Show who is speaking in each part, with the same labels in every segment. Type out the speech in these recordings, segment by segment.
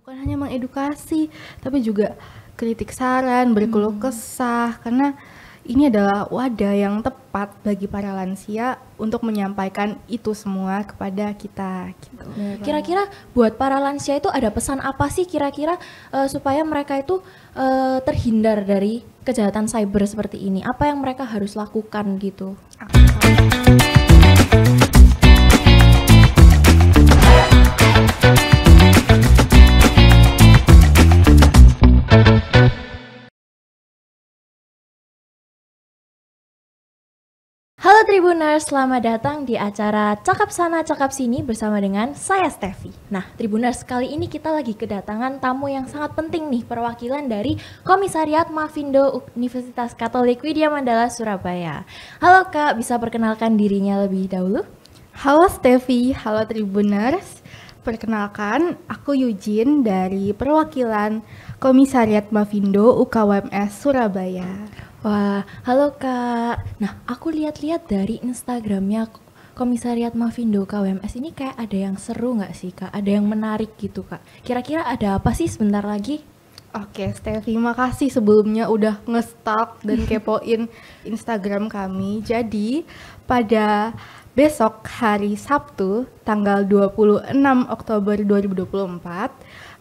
Speaker 1: bukan hanya mengedukasi tapi juga kritik saran berkeluh hmm. kesah karena ini adalah wadah yang tepat bagi para lansia untuk menyampaikan itu semua kepada kita gitu. Kira-kira buat para lansia itu ada pesan
Speaker 2: apa sih kira-kira uh, supaya mereka itu uh, terhindar dari kejahatan cyber seperti ini? Apa yang mereka harus lakukan gitu? Okay. Tribuners, selamat datang di acara Cakap Sana Cakap Sini bersama dengan saya Steffi. Nah, Tribuners, kali ini kita lagi kedatangan tamu yang sangat penting nih, perwakilan dari Komisariat Mavindo Universitas Katolik Widya Mandala Surabaya. Halo Kak, bisa perkenalkan dirinya lebih dahulu?
Speaker 1: Halo Steffi, halo Tribuners. Perkenalkan, aku Yujin dari perwakilan Komisariat Mavindo UKWMS Surabaya. Wah, halo Kak. Nah, aku lihat-lihat dari Instagramnya Komisariat
Speaker 2: Mavindo KWMS ini kayak ada yang seru nggak sih Kak? Ada yang menarik gitu Kak? Kira-kira
Speaker 1: ada apa sih sebentar lagi? Oke, terima makasih sebelumnya udah ngestalk dan kepoin Instagram kami. Jadi, pada besok hari Sabtu tanggal 26 Oktober 2024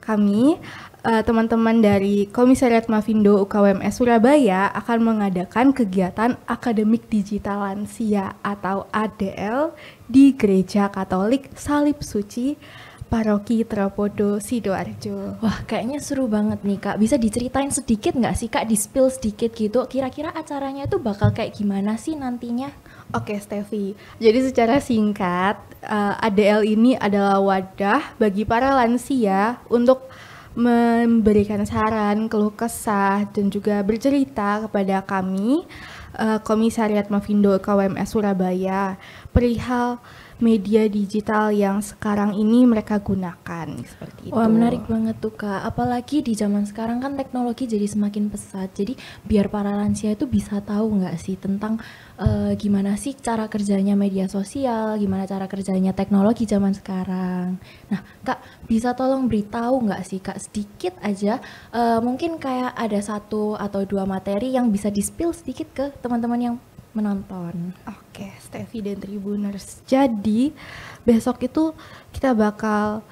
Speaker 1: kami eh, teman-teman uh, dari Komisariat Mavindo UKWMS Surabaya akan mengadakan kegiatan Akademik Digital Lansia atau ADL di Gereja Katolik Salib Suci Paroki Tropodo Sidoarjo.
Speaker 2: Wah, kayaknya seru banget nih Kak. Bisa diceritain sedikit nggak sih Kak, di spill sedikit gitu. Kira-kira acaranya itu bakal kayak
Speaker 1: gimana sih nantinya? Oke, okay, Stevi. Jadi secara singkat, uh, eh, ADL ini adalah wadah bagi para lansia untuk memberikan saran, keluh kesah, dan juga bercerita kepada kami, uh, Komisariat Mavindo KWMS Surabaya, perihal media digital yang sekarang ini mereka gunakan seperti itu. Wah menarik banget
Speaker 2: tuh kak, apalagi di zaman sekarang kan teknologi jadi semakin pesat. Jadi biar para lansia itu bisa tahu nggak sih tentang uh, gimana sih cara kerjanya media sosial, gimana cara kerjanya teknologi zaman sekarang. Nah kak bisa tolong beritahu nggak sih kak sedikit aja, uh, mungkin kayak ada satu atau dua materi yang bisa di
Speaker 1: spill sedikit ke teman-teman yang menonton. Oke, okay, Steffi dan Tribuners. Jadi besok itu kita bakal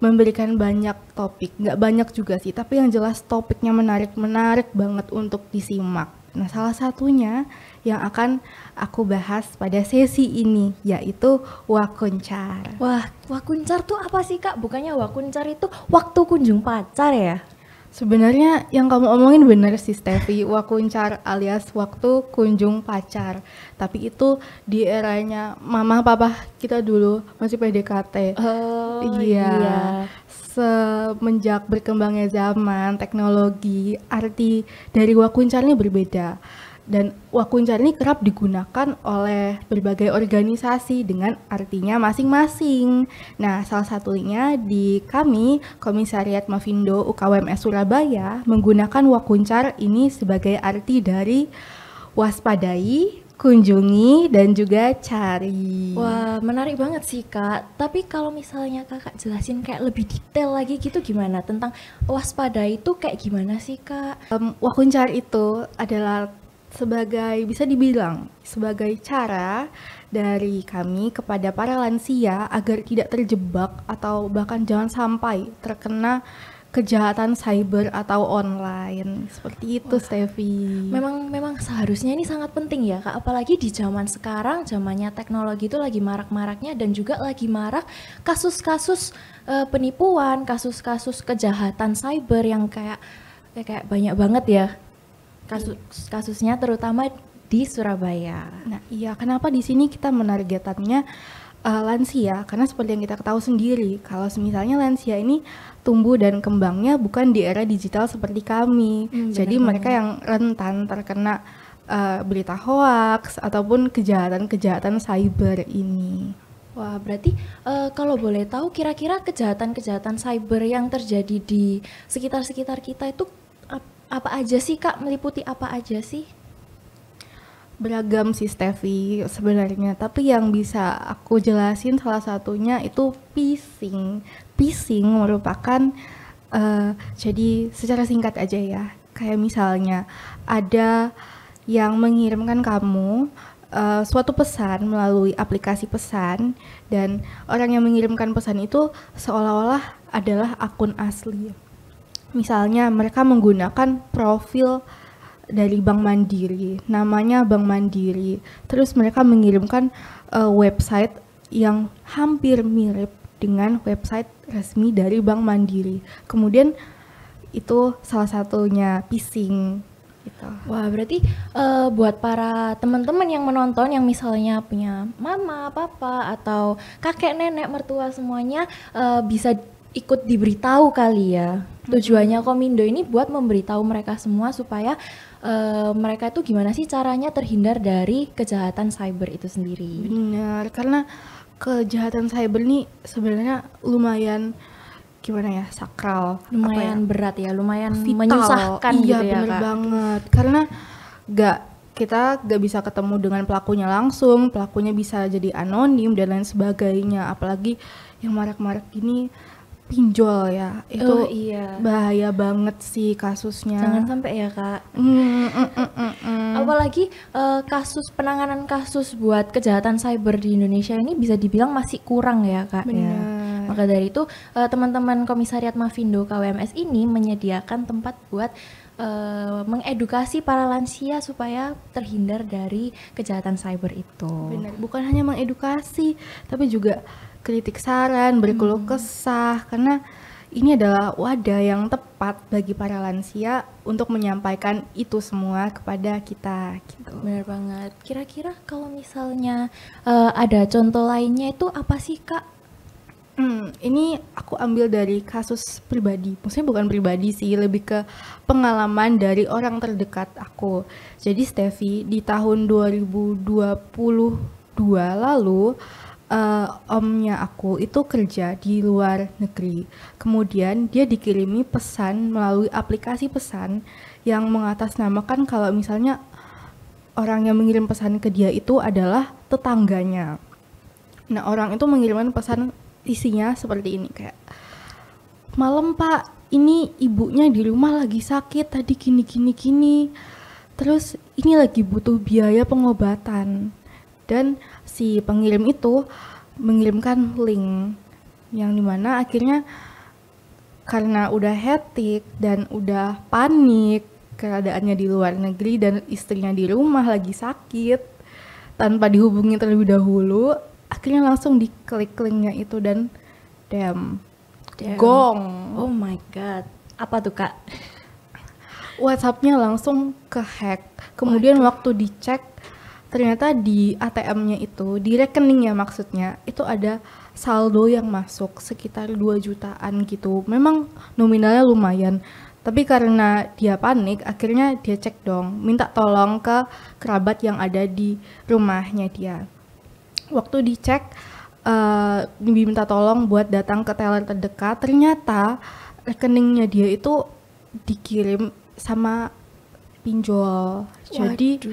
Speaker 1: memberikan banyak topik, nggak banyak juga sih, tapi yang jelas topiknya menarik-menarik banget untuk disimak. Nah, salah satunya yang akan aku bahas pada sesi ini yaitu wakuncar. Wah, wakuncar tuh apa sih Kak? Bukannya wakuncar itu waktu kunjung pacar ya? Sebenarnya yang kamu omongin benar sih Steffi, wakuncar alias waktu kunjung pacar. Tapi itu di eranya mama papa kita dulu masih PDKT. Oh iya. iya. Semenjak berkembangnya zaman, teknologi, arti dari wakuncarnya berbeda dan wakuncar ini kerap digunakan oleh berbagai organisasi dengan artinya masing-masing. Nah, salah satunya di kami, Komisariat Mavindo UKWMS Surabaya menggunakan wakuncar ini sebagai arti dari waspadai, kunjungi dan juga cari. Wah,
Speaker 2: menarik banget sih, Kak. Tapi kalau misalnya Kakak jelasin kayak lebih detail lagi gitu gimana
Speaker 1: tentang waspadai itu kayak gimana sih, Kak? Um, wakuncar itu adalah sebagai bisa dibilang sebagai cara dari kami kepada para lansia agar tidak terjebak atau bahkan jangan sampai terkena kejahatan cyber atau online seperti itu Wah, Stevi. Memang memang
Speaker 2: seharusnya ini sangat penting ya Kak, apalagi di zaman sekarang zamannya teknologi itu lagi marak-maraknya dan juga lagi marak kasus-kasus uh, penipuan, kasus-kasus kejahatan cyber yang kayak ya kayak banyak banget ya kasus kasusnya
Speaker 1: terutama di Surabaya. Nah, iya kenapa di sini kita menargetannya uh, eh, lansia karena seperti yang kita ketahui sendiri kalau misalnya lansia ini tumbuh dan kembangnya bukan di era digital seperti kami hmm, jadi benar mereka yang rentan terkena uh, berita hoax ataupun kejahatan-kejahatan cyber ini
Speaker 2: Wah, berarti uh, kalau boleh tahu kira-kira kejahatan-kejahatan cyber yang terjadi di sekitar-sekitar kita itu apa aja sih kak meliputi apa aja sih
Speaker 1: beragam sih Stevi sebenarnya tapi yang bisa aku jelasin salah satunya itu pising pising merupakan uh, jadi secara singkat aja ya kayak misalnya ada yang mengirimkan kamu uh, suatu pesan melalui aplikasi pesan dan orang yang mengirimkan pesan itu seolah-olah adalah akun asli Misalnya mereka menggunakan profil dari Bank Mandiri, namanya Bank Mandiri. Terus mereka mengirimkan uh, website yang hampir mirip dengan website resmi dari Bank Mandiri. Kemudian itu salah satunya phishing gitu. Wah,
Speaker 2: berarti uh, buat para teman-teman yang menonton yang misalnya punya mama, papa atau kakek, nenek, mertua semuanya uh, bisa ikut diberitahu kali ya. Tujuannya Komindo ini buat memberitahu mereka semua supaya uh, mereka itu
Speaker 1: gimana sih caranya terhindar dari kejahatan cyber itu sendiri. Benar, karena kejahatan cyber ini sebenarnya lumayan gimana ya sakral, ya? lumayan ya? berat ya, lumayan Vital. menyusahkan iya, gitu ya. benar banget, karena gak kita gak bisa ketemu dengan pelakunya langsung, pelakunya bisa jadi anonim dan lain sebagainya. Apalagi yang marak-marak gini pinjol ya itu oh, iya. bahaya banget sih kasusnya jangan sampai ya kak mm, mm, mm,
Speaker 2: apalagi uh, kasus penanganan kasus buat kejahatan cyber di Indonesia ini bisa dibilang masih kurang ya kak Bener. ya maka dari itu uh, teman-teman komisariat MaFindo KWMS ini menyediakan tempat buat uh, mengedukasi para lansia supaya
Speaker 1: terhindar dari kejahatan cyber itu. Bener. bukan hanya mengedukasi, tapi juga kritik saran, berkeluh hmm. kesah karena ini adalah wadah yang tepat bagi para lansia untuk menyampaikan itu semua kepada kita gitu. Benar banget. Kira-kira kalau misalnya
Speaker 2: uh, ada contoh lainnya
Speaker 1: itu apa sih kak? Hmm, ini aku ambil dari kasus pribadi. Maksudnya bukan pribadi sih, lebih ke pengalaman dari orang terdekat aku. Jadi Steffi di tahun 2022 lalu uh, omnya aku itu kerja di luar negeri. Kemudian dia dikirimi pesan melalui aplikasi pesan yang mengatasnamakan kalau misalnya orang yang mengirim pesan ke dia itu adalah tetangganya. Nah, orang itu mengirimkan pesan isinya seperti ini kayak malam pak ini ibunya di rumah lagi sakit tadi gini gini gini terus ini lagi butuh biaya pengobatan dan si pengirim itu mengirimkan link yang dimana akhirnya karena udah hektik dan udah panik keadaannya di luar negeri dan istrinya di rumah lagi sakit tanpa dihubungi terlebih dahulu akhirnya langsung diklik linknya itu dan damn,
Speaker 2: gong oh my
Speaker 1: god apa tuh kak WhatsAppnya langsung kehack kemudian Waduh. waktu dicek ternyata di ATM-nya itu di rekening rekeningnya maksudnya itu ada saldo yang masuk sekitar 2 jutaan gitu memang nominalnya lumayan tapi karena dia panik, akhirnya dia cek dong, minta tolong ke kerabat yang ada di rumahnya dia. Waktu dicek, uh, minta tolong buat datang ke teller terdekat, ternyata rekeningnya dia itu dikirim sama pinjol. Waduh. Jadi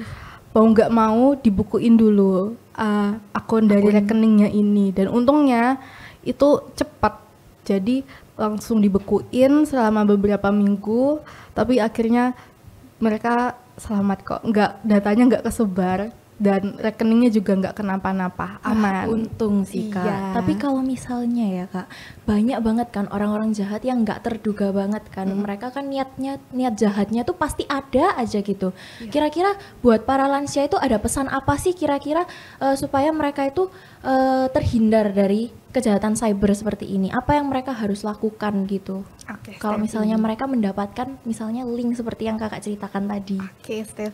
Speaker 1: mau nggak mau dibukuin dulu uh, akun dari rekeningnya ini dan untungnya itu cepat jadi langsung dibekuin selama beberapa minggu tapi akhirnya mereka selamat kok nggak datanya nggak kesebar dan rekeningnya juga nggak kenapa-napa ah, aman ah, untung sih iya. kak iya.
Speaker 2: tapi kalau misalnya ya kak banyak banget kan orang-orang jahat yang nggak terduga banget kan hmm. mereka kan niatnya niat jahatnya tuh pasti ada aja gitu iya. kira-kira iya. buat para lansia itu ada pesan apa sih kira-kira uh, supaya mereka itu uh, terhindar dari kejahatan cyber seperti ini apa yang mereka harus lakukan gitu okay, kalau misalnya mereka
Speaker 1: mendapatkan misalnya link seperti yang kakak ceritakan tadi oke okay, uh,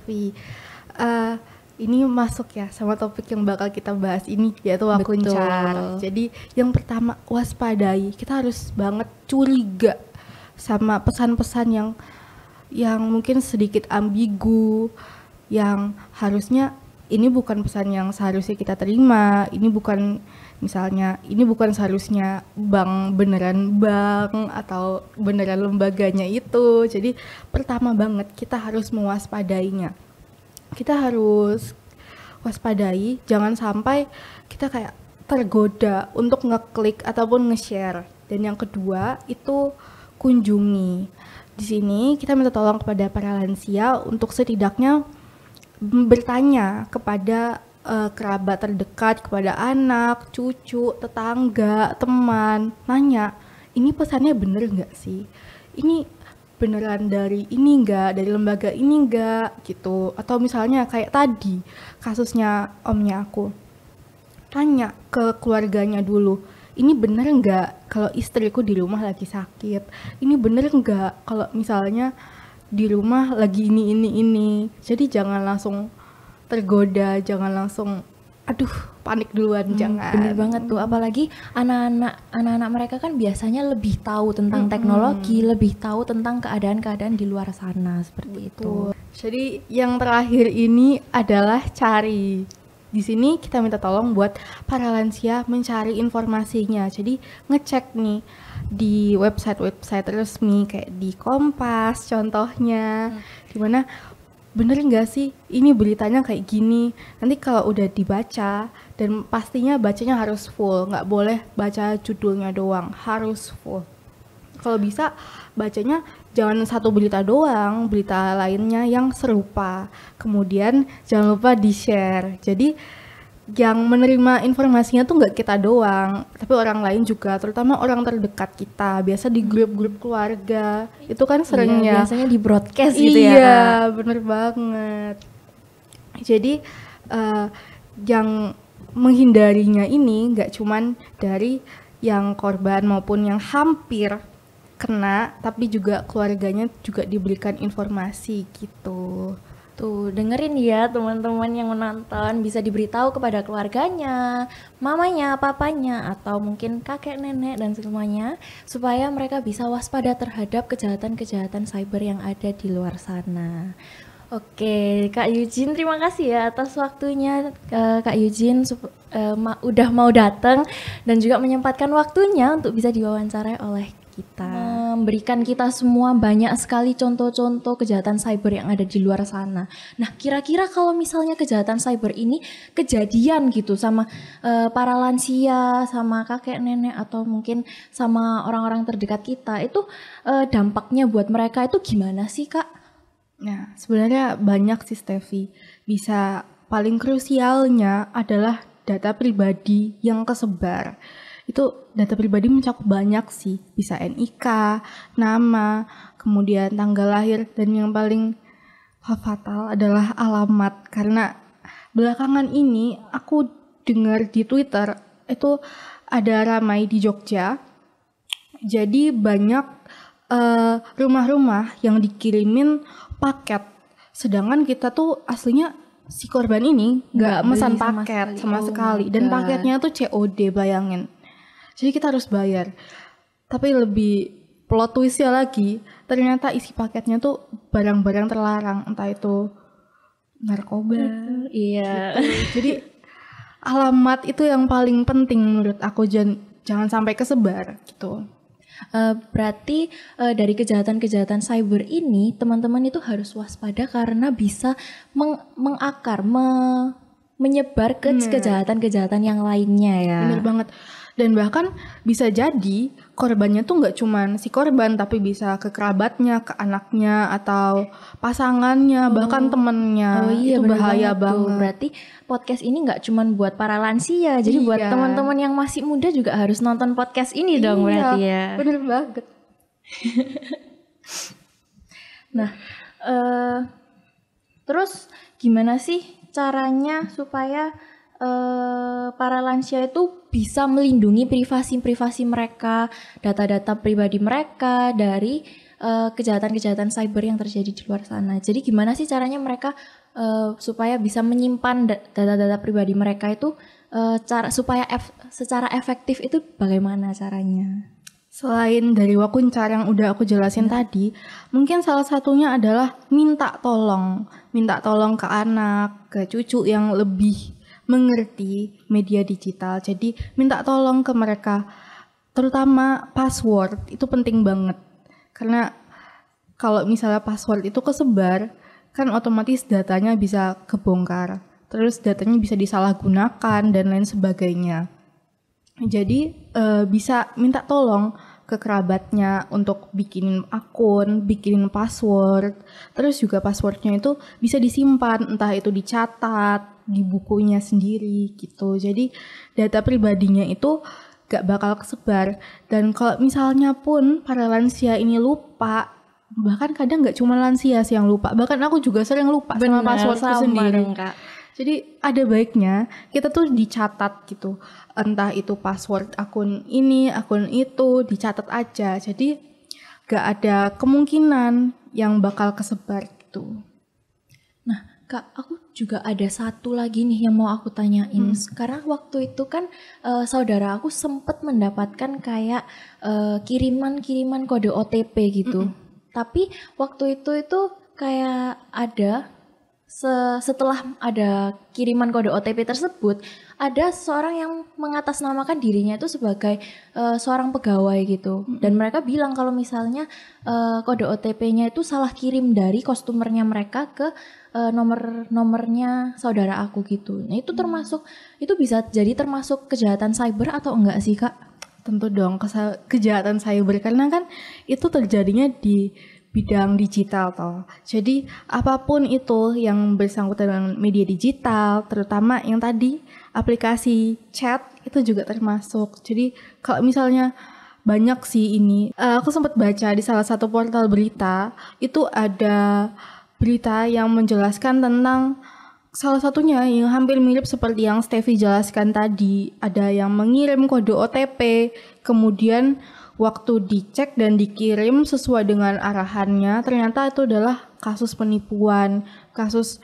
Speaker 1: eh, ini masuk ya sama topik yang bakal kita bahas ini yaitu wakuncar. Betul. Jadi yang pertama waspadai. Kita harus banget curiga sama pesan-pesan yang yang mungkin sedikit ambigu yang harusnya ini bukan pesan yang seharusnya kita terima. Ini bukan misalnya ini bukan seharusnya bank beneran bank atau beneran lembaganya itu. Jadi pertama banget kita harus mewaspadainya kita harus waspadai jangan sampai kita kayak tergoda untuk ngeklik ataupun nge-share. Dan yang kedua itu kunjungi. Di sini kita minta tolong kepada para lansia untuk setidaknya bertanya kepada uh, kerabat terdekat, kepada anak, cucu, tetangga, teman, nanya, ini pesannya bener nggak sih? Ini beneran dari ini enggak, dari lembaga ini enggak gitu. Atau misalnya kayak tadi kasusnya omnya aku. Tanya ke keluarganya dulu, ini bener enggak kalau istriku di rumah lagi sakit? Ini bener enggak kalau misalnya di rumah lagi ini ini ini. Jadi jangan langsung tergoda, jangan langsung aduh panik duluan hmm, jangan bener banget
Speaker 2: tuh apalagi anak-anak anak-anak mereka kan biasanya lebih tahu tentang hmm, teknologi lebih tahu tentang keadaan-keadaan di luar sana seperti
Speaker 1: Betul. itu jadi yang terakhir ini adalah cari di sini kita minta tolong buat para lansia mencari informasinya jadi ngecek nih di website-website resmi kayak di Kompas contohnya hmm. gimana bener nggak sih ini beritanya kayak gini nanti kalau udah dibaca dan pastinya bacanya harus full nggak boleh baca judulnya doang harus full kalau bisa bacanya jangan satu berita doang berita lainnya yang serupa kemudian jangan lupa di share jadi yang menerima informasinya tuh nggak kita doang, tapi orang lain juga, terutama orang terdekat kita. Biasa di grup-grup keluarga, itu kan seringnya. Iya, ya. biasanya di broadcast gitu ya. Iya, bener banget. Jadi uh, yang menghindarinya ini nggak cuman dari yang korban maupun yang hampir kena, tapi juga keluarganya juga diberikan informasi gitu. Tuh, dengerin
Speaker 2: ya teman-teman yang menonton bisa diberitahu kepada keluarganya, mamanya, papanya, atau mungkin kakek nenek dan semuanya supaya mereka bisa waspada terhadap kejahatan-kejahatan cyber yang ada di luar sana. Oke, Kak Yujin terima kasih ya atas waktunya eh, Kak Yujin uh, eh, ma udah mau datang dan juga menyempatkan waktunya untuk bisa diwawancarai oleh kita. Memberikan kita semua banyak sekali contoh-contoh kejahatan cyber yang ada di luar sana. Nah, kira-kira kalau misalnya kejahatan cyber ini kejadian gitu sama uh, para lansia, sama kakek nenek atau mungkin sama orang-orang terdekat kita, itu uh,
Speaker 1: dampaknya buat mereka itu gimana sih, Kak? Nah, sebenarnya banyak sih Stevi. Bisa paling krusialnya adalah data pribadi yang kesebar itu data pribadi mencakup banyak sih bisa NIK nama kemudian tanggal lahir dan yang paling fatal adalah alamat karena belakangan ini aku dengar di Twitter itu ada ramai di Jogja jadi banyak eh, rumah-rumah yang dikirimin paket sedangkan kita tuh aslinya si korban ini nggak mesan paket sama sekali, sama oh sekali. dan oh paketnya tuh COD bayangin jadi kita harus bayar. Tapi lebih plot twistnya lagi, ternyata isi paketnya tuh barang-barang terlarang, entah itu narkoba. Uh, iya. Gitu. Jadi alamat itu yang paling penting menurut aku jangan jangan sampai kesebar gitu. Uh, berarti uh, dari
Speaker 2: kejahatan-kejahatan cyber ini teman-teman itu harus waspada karena bisa meng
Speaker 1: mengakar, me menyebar ke kejahatan-kejahatan yang lainnya ya. Benar banget dan bahkan bisa jadi korbannya tuh nggak cuman si korban tapi bisa ke kerabatnya, ke anaknya atau pasangannya, oh. bahkan temennya. Oh iya, itu bahaya banget. banget. Berarti podcast ini nggak cuman buat para lansia, jadi iya. buat teman-teman
Speaker 2: yang masih muda juga harus nonton podcast ini iya, dong berarti ya. Bener banget. nah, uh, terus gimana sih caranya supaya uh, eh, para lansia itu bisa melindungi privasi-privasi mereka, data-data pribadi mereka dari kejahatan kejahatan-kejahatan cyber yang terjadi di luar sana. Jadi gimana sih caranya mereka uh, supaya bisa menyimpan data-data pribadi mereka itu uh, cara supaya ef, secara
Speaker 1: efektif itu bagaimana caranya? Selain dari cara yang udah aku jelasin iya. tadi, mungkin salah satunya adalah minta tolong. Minta tolong ke anak, ke cucu yang lebih mengerti media digital. Jadi minta tolong ke mereka, terutama password itu penting banget. Karena kalau misalnya password itu kesebar, kan otomatis datanya bisa kebongkar. Terus datanya bisa disalahgunakan dan lain sebagainya. Jadi eh, bisa minta tolong ke kerabatnya untuk bikin akun, bikin password. Terus juga passwordnya itu bisa disimpan, entah itu dicatat di bukunya sendiri gitu. Jadi data pribadinya itu gak bakal kesebar. Dan kalau misalnya pun para lansia ini lupa, bahkan kadang gak cuma lansia sih yang lupa, bahkan aku juga sering lupa Bener, sama passwordku sama, sendiri. Kak jadi ada baiknya kita tuh dicatat gitu. Entah itu password akun ini, akun itu, dicatat aja. Jadi gak ada kemungkinan yang bakal kesebar gitu. Nah, Kak, aku juga ada
Speaker 2: satu lagi nih yang mau aku tanyain. Hmm. Sekarang waktu itu kan uh, saudara aku sempat mendapatkan kayak eh, kiriman-kiriman uh, kode OTP gitu. Hmm. Tapi waktu itu itu kayak ada se setelah ada kiriman kode OTP tersebut, ada seorang yang mengatasnamakan dirinya itu sebagai uh, seorang pegawai gitu. Hmm. Dan mereka bilang kalau misalnya uh, kode OTP-nya itu salah kirim dari kostumernya mereka ke uh, nomor nomornya saudara aku gitu. Nah, itu mm. termasuk itu bisa jadi termasuk kejahatan cyber
Speaker 1: atau enggak sih, Kak? Tentu dong kejahatan cyber karena kan itu terjadinya di bidang digital toh. Jadi apapun itu yang bersangkutan dengan media digital, terutama yang tadi aplikasi chat itu juga termasuk. Jadi kalau misalnya banyak sih ini, uh, aku sempat baca di salah satu portal berita itu ada berita yang menjelaskan tentang salah satunya yang hampir mirip seperti yang Stevie jelaskan tadi, ada yang mengirim kode OTP, kemudian Waktu dicek dan dikirim sesuai dengan arahannya, ternyata itu adalah kasus penipuan, kasus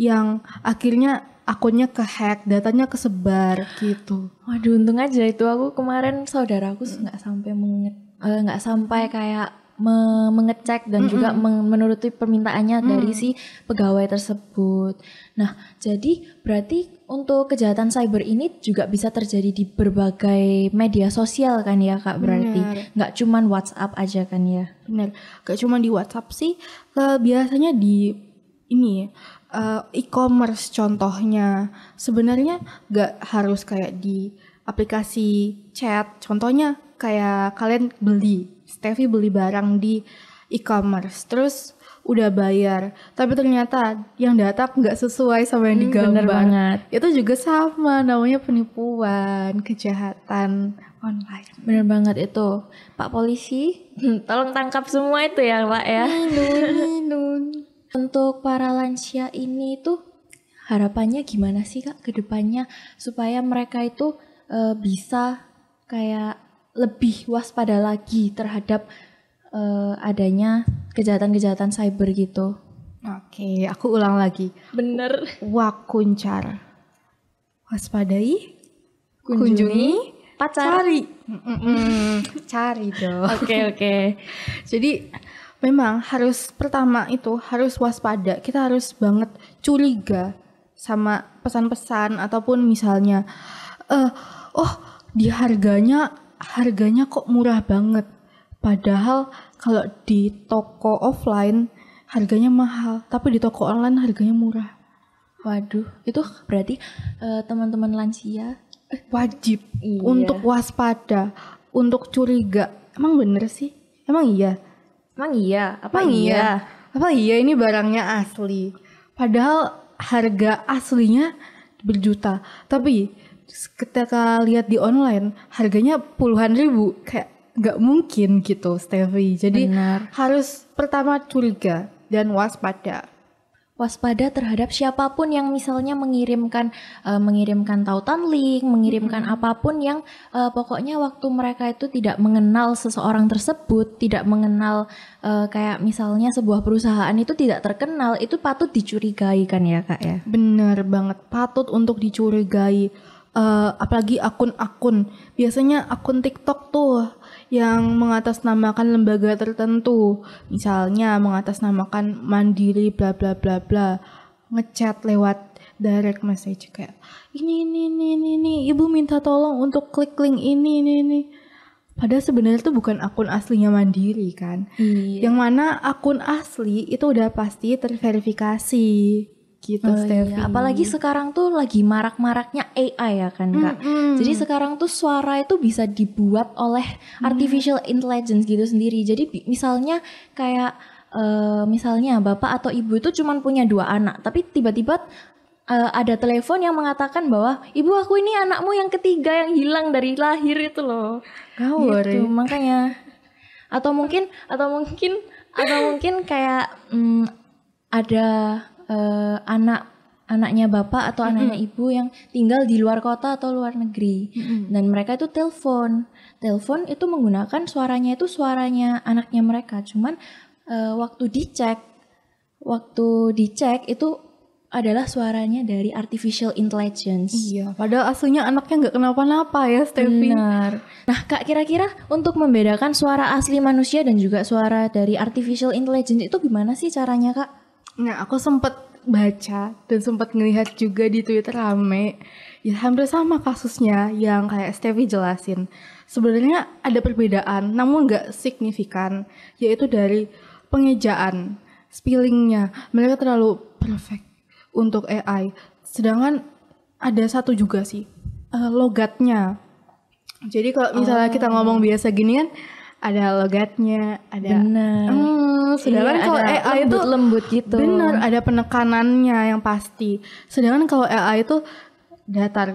Speaker 1: yang akhirnya akunnya kehack, datanya kesebar gitu. Waduh, untung aja
Speaker 2: itu aku kemarin saudaraku nggak sampai eh, nggak uh, sampai kayak me mengecek dan mm -hmm. juga men menuruti permintaannya mm. dari si pegawai tersebut. Nah, jadi berarti untuk kejahatan cyber ini juga bisa terjadi di berbagai media sosial kan ya kak berarti nggak cuman WhatsApp aja kan ya? Bener,
Speaker 1: nggak cuman di WhatsApp sih, Ke biasanya di ini uh, e-commerce contohnya sebenarnya nggak harus kayak di aplikasi chat, contohnya kayak kalian beli Steffi beli barang di e-commerce terus udah bayar tapi ternyata yang datang nggak sesuai sama yang hmm, digambar hmm, banget. itu juga sama namanya penipuan kejahatan online bener banget itu pak polisi tolong tangkap semua
Speaker 2: itu ya pak ya nun. untuk para lansia ini tuh harapannya gimana sih kak kedepannya supaya mereka itu uh, bisa kayak lebih waspada lagi terhadap uh, adanya kejahatan-kejahatan cyber gitu. Oke, aku ulang lagi. Bener.
Speaker 1: Wakuncar. Waspadai, kunjungi, kunjungi pacar. cari. Mm -mm. cari dong. Oke, oke. Jadi memang harus pertama itu harus waspada. Kita harus banget curiga sama pesan-pesan ataupun misalnya uh, oh di harganya harganya kok murah banget. Padahal kalau di toko offline harganya mahal, tapi di toko online harganya murah. Waduh, itu berarti teman eh, teman-teman lansia eh, wajib iya. untuk waspada, untuk curiga. Emang bener sih? Emang iya? Emang iya? Apa Emang iya? iya? Apa iya ini barangnya asli? Padahal harga aslinya berjuta, tapi ketika lihat di online harganya puluhan ribu kayak nggak mungkin gitu Stevie jadi Benar. harus pertama curiga dan waspada waspada terhadap siapapun
Speaker 2: yang misalnya mengirimkan uh, mengirimkan tautan link, mengirimkan hmm. apapun yang uh, pokoknya waktu mereka itu tidak mengenal seseorang tersebut, tidak mengenal uh, kayak misalnya sebuah perusahaan itu tidak terkenal, itu patut dicurigai kan ya, Kak ya.
Speaker 1: Bener banget, patut untuk dicurigai uh, apalagi akun-akun biasanya akun TikTok tuh yang mengatasnamakan lembaga tertentu misalnya mengatasnamakan mandiri bla bla bla bla ngechat lewat direct message kayak ini ini ini ini, ini. ibu minta tolong untuk klik link ini ini ini Padahal sebenarnya itu bukan akun aslinya Mandiri kan. Iya. Yang mana akun asli itu udah pasti terverifikasi gitu oh, Iya.
Speaker 2: Apalagi sekarang tuh lagi marak-maraknya AI ya kan kak. Mm -hmm. Jadi sekarang tuh suara itu bisa dibuat oleh mm. artificial intelligence gitu sendiri. Jadi misalnya kayak uh, misalnya bapak atau ibu itu cuma punya dua anak, tapi tiba-tiba uh, ada telepon yang mengatakan bahwa ibu aku ini anakmu yang ketiga yang hilang dari lahir itu loh. Kau Gitu, eh. makanya. Atau mungkin atau mungkin atau mungkin kayak um, ada uh, anak anaknya bapak atau mm -hmm. anaknya ibu yang tinggal di luar kota atau luar negeri mm -hmm. dan mereka itu telepon telepon itu menggunakan suaranya itu suaranya anaknya mereka cuman uh, waktu dicek waktu dicek itu adalah suaranya dari artificial intelligence. Iya, padahal aslinya anaknya nggak kenapa-napa ya, Stevie. Benar. Nah, Kak, kira-kira untuk membedakan suara asli manusia dan juga suara dari
Speaker 1: artificial intelligence itu gimana sih caranya, Kak? Nah, aku sempat baca dan sempat ngelihat juga di Twitter rame ya hampir sama kasusnya yang kayak Stevie jelasin sebenarnya ada perbedaan namun nggak signifikan yaitu dari pengejaan spillingnya mereka terlalu perfect untuk AI sedangkan ada satu juga sih uh, logatnya jadi kalau misalnya oh. kita ngomong biasa gini kan ada logatnya ada Bener. Hmm, Hmm, sedangkan iya, kalau AI lembut, itu lembut gitu. Benar, ada penekanannya yang pasti. Sedangkan kalau AI itu datar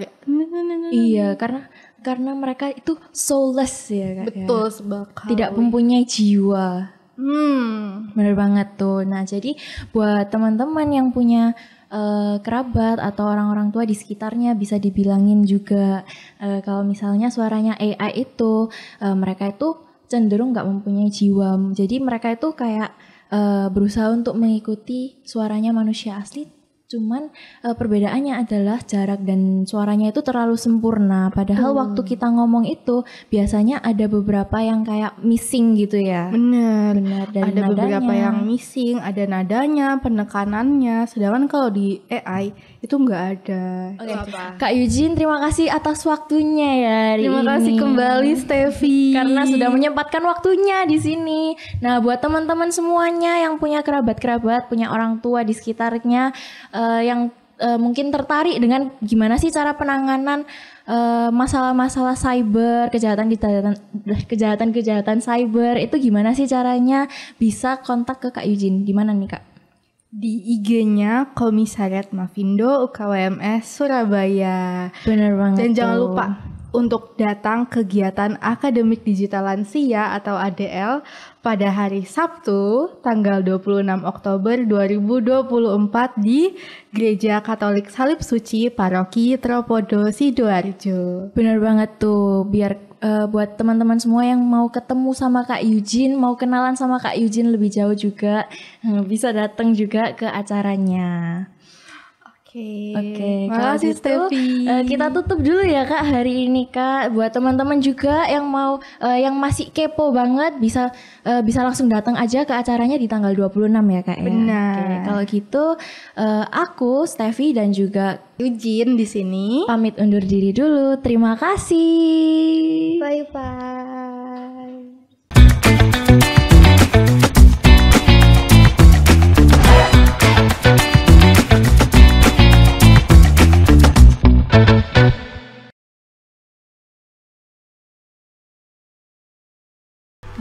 Speaker 1: Iya, karena karena
Speaker 2: mereka itu soulless ya kan. Betul, sebab tidak mempunyai jiwa. Hmm, Benar banget tuh. Nah, jadi buat teman-teman yang punya uh, kerabat atau orang-orang tua di sekitarnya bisa dibilangin juga uh, kalau misalnya suaranya AI itu uh, mereka itu cenderung nggak mempunyai jiwa. Jadi mereka itu kayak uh, berusaha untuk mengikuti suaranya manusia asli. Cuman uh, perbedaannya adalah jarak dan suaranya itu terlalu sempurna. Padahal Betul. waktu kita ngomong
Speaker 1: itu biasanya ada beberapa yang kayak missing gitu ya. Benar. Benar ada nadanya. beberapa yang missing, ada nadanya, penekanannya. Sedangkan kalau di AI itu nggak ada. Oke. Okay. Kak Yujin, terima kasih atas waktunya ya hari Terima ini. kasih kembali
Speaker 2: Stevi karena sudah menyempatkan waktunya di sini. Nah, buat teman-teman semuanya yang punya kerabat-kerabat, punya orang tua di sekitarnya uh, yang uh, mungkin tertarik dengan gimana sih cara penanganan eh, masalah-masalah uh, cyber, kejahatan kejahatan kejahatan kejahatan cyber itu gimana sih caranya
Speaker 1: bisa kontak ke Kak Yujin? Gimana nih Kak? di IG-nya Komisariat Mavindo UKWMS Surabaya. Benar banget. Dan jangan lupa untuk datang kegiatan Akademik Digital Lansia atau ADL pada hari Sabtu tanggal 26 Oktober 2024 di Gereja Katolik Salib Suci Paroki Tropodo Sidoarjo. Benar banget tuh,
Speaker 2: biar uh, buat teman-teman semua yang mau ketemu sama Kak Yujin, mau kenalan sama Kak Yujin lebih jauh juga, bisa datang juga ke acaranya. Oke. Terima Makasih Stevi. Uh, eh, kita tutup dulu ya Kak hari ini Kak. Buat teman-teman juga yang mau uh, yang masih kepo banget bisa uh, bisa langsung datang aja ke acaranya di tanggal 26 ya Kak ya. Benar. Kalau gitu uh, aku Stevi dan juga Ujin di sini pamit undur diri dulu. Terima kasih. Bye bye.